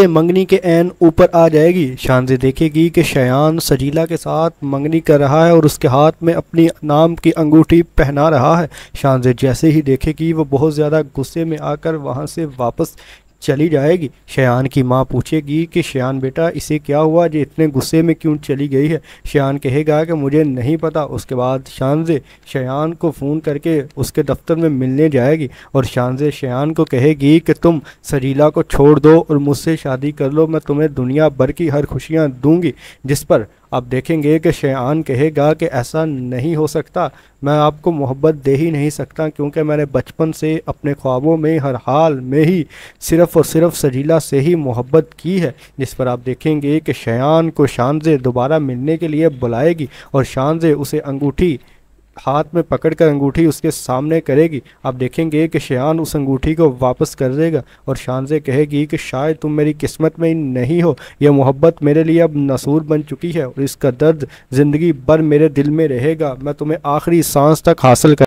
मंगनी के एन ऊपर आ जाएगी शानजे देखेगी कि शयान सजीला के साथ मंगनी कर रहा है और उसके हाथ में अपनी नाम की अंगूठी पहना रहा है शानजे जैसे ही देखेगी वो बहुत ज़्यादा गुस्से में आकर वहाँ से वापस चली जाएगी शयान की माँ पूछेगी कि शयान बेटा इसे क्या हुआ जो इतने गुस्से में क्यों चली गई है शयान कहेगा कि मुझे नहीं पता उसके बाद शानजे शयान को फ़ोन करके उसके दफ्तर में मिलने जाएगी और शानजे शयान को कहेगी कि तुम सरीला को छोड़ दो और मुझसे शादी कर लो मैं तुम्हें दुनिया भर की हर खुशियाँ दूँगी जिस पर आप देखेंगे कि शेान कहेगा कि ऐसा नहीं हो सकता मैं आपको मोहब्बत दे ही नहीं सकता क्योंकि मैंने बचपन से अपने ख्वाबों में हर हाल में ही सिर्फ़ और सिर्फ सजीला से ही मोहब्बत की है जिस पर आप देखेंगे कि शेान को शानजे दोबारा मिलने के लिए बुलाएगी और शानजे उसे अंगूठी हाथ में पकड़कर अंगूठी उसके सामने करेगी आप देखेंगे कि शयान उस अंगूठी को वापस कर देगा और शान से कहेगी कि शायद तुम मेरी किस्मत में नहीं हो यह मोहब्बत मेरे लिए अब नसूर बन चुकी है और इसका दर्द ज़िंदगी भर मेरे दिल में रहेगा मैं तुम्हें आखिरी सांस तक हासिल कर